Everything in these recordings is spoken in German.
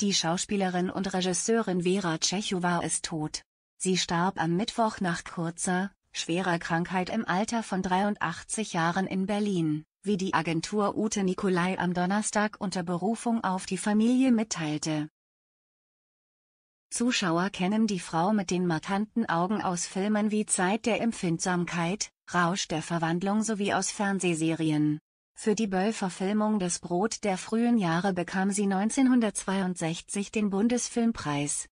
Die Schauspielerin und Regisseurin Vera Tschechowa ist tot. Sie starb am Mittwoch nach kurzer, schwerer Krankheit im Alter von 83 Jahren in Berlin, wie die Agentur Ute Nikolai am Donnerstag unter Berufung auf die Familie mitteilte. Zuschauer kennen die Frau mit den markanten Augen aus Filmen wie Zeit der Empfindsamkeit, Rausch der Verwandlung sowie aus Fernsehserien. Für die Böll-Verfilmung Das Brot der frühen Jahre bekam sie 1962 den Bundesfilmpreis.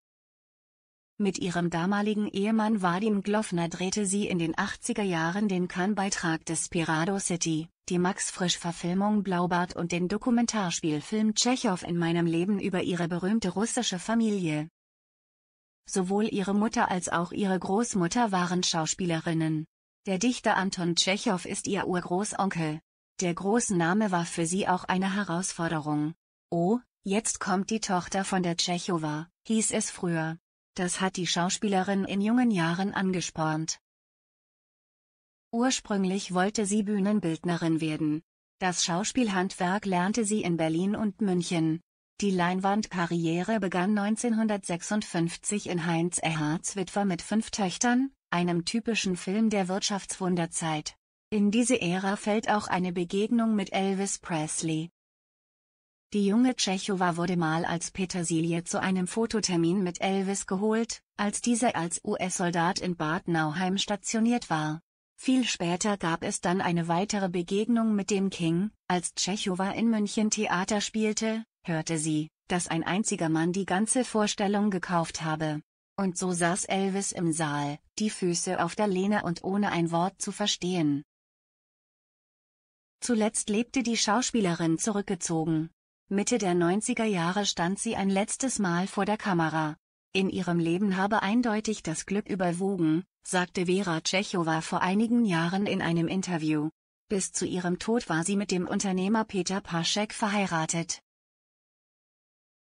Mit ihrem damaligen Ehemann Vadim Glofner drehte sie in den 80er Jahren den Cannes-Beitrag Desperado City, die Max-Frisch-Verfilmung Blaubart und den Dokumentarspielfilm Tschechow in meinem Leben über ihre berühmte russische Familie. Sowohl ihre Mutter als auch ihre Großmutter waren Schauspielerinnen. Der Dichter Anton Tschechow ist ihr Urgroßonkel. Der große Name war für sie auch eine Herausforderung. Oh, jetzt kommt die Tochter von der Tschechowa, hieß es früher. Das hat die Schauspielerin in jungen Jahren angespornt. Ursprünglich wollte sie Bühnenbildnerin werden. Das Schauspielhandwerk lernte sie in Berlin und München. Die Leinwandkarriere begann 1956 in Heinz Erhards Witwer mit fünf Töchtern, einem typischen Film der Wirtschaftswunderzeit. In diese Ära fällt auch eine Begegnung mit Elvis Presley. Die junge Tschechowa wurde mal als Petersilie zu einem Fototermin mit Elvis geholt, als dieser als US-Soldat in Bad Nauheim stationiert war. Viel später gab es dann eine weitere Begegnung mit dem King, als Tschechowa in München Theater spielte, hörte sie, dass ein einziger Mann die ganze Vorstellung gekauft habe. Und so saß Elvis im Saal, die Füße auf der Lehne und ohne ein Wort zu verstehen. Zuletzt lebte die Schauspielerin zurückgezogen. Mitte der 90er Jahre stand sie ein letztes Mal vor der Kamera. In ihrem Leben habe eindeutig das Glück überwogen, sagte Vera Tschechowa vor einigen Jahren in einem Interview. Bis zu ihrem Tod war sie mit dem Unternehmer Peter Paschek verheiratet.